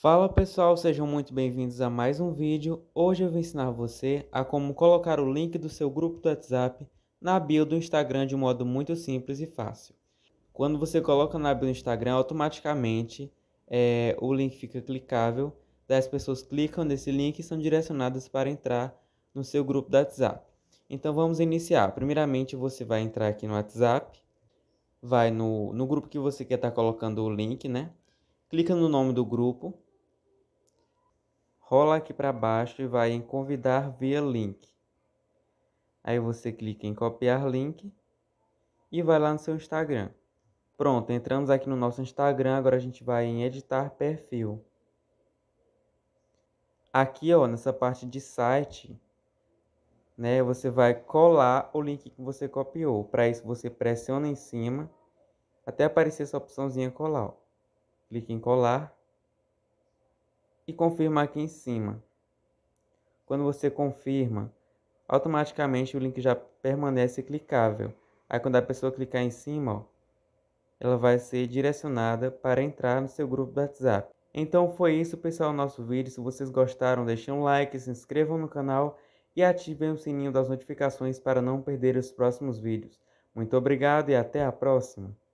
Fala pessoal, sejam muito bem-vindos a mais um vídeo. Hoje eu vou ensinar você a como colocar o link do seu grupo do WhatsApp na bio do Instagram de um modo muito simples e fácil. Quando você coloca na bio do Instagram, automaticamente é, o link fica clicável, daí as pessoas clicam nesse link e são direcionadas para entrar no seu grupo do WhatsApp. Então vamos iniciar. Primeiramente você vai entrar aqui no WhatsApp, vai no, no grupo que você quer estar tá colocando o link, né? Clica no nome do grupo, rola aqui para baixo e vai em convidar via link. Aí você clica em copiar link e vai lá no seu Instagram. Pronto, entramos aqui no nosso Instagram, agora a gente vai em editar perfil. Aqui, ó, nessa parte de site, né, você vai colar o link que você copiou. Para isso você pressiona em cima até aparecer essa opçãozinha colar. Ó. Clique em colar e confirma aqui em cima. Quando você confirma, automaticamente o link já permanece clicável. Aí quando a pessoa clicar em cima, ó, ela vai ser direcionada para entrar no seu grupo do WhatsApp. Então foi isso, pessoal, nosso vídeo. Se vocês gostaram, deixem um like, se inscrevam no canal e ativem o sininho das notificações para não perder os próximos vídeos. Muito obrigado e até a próxima!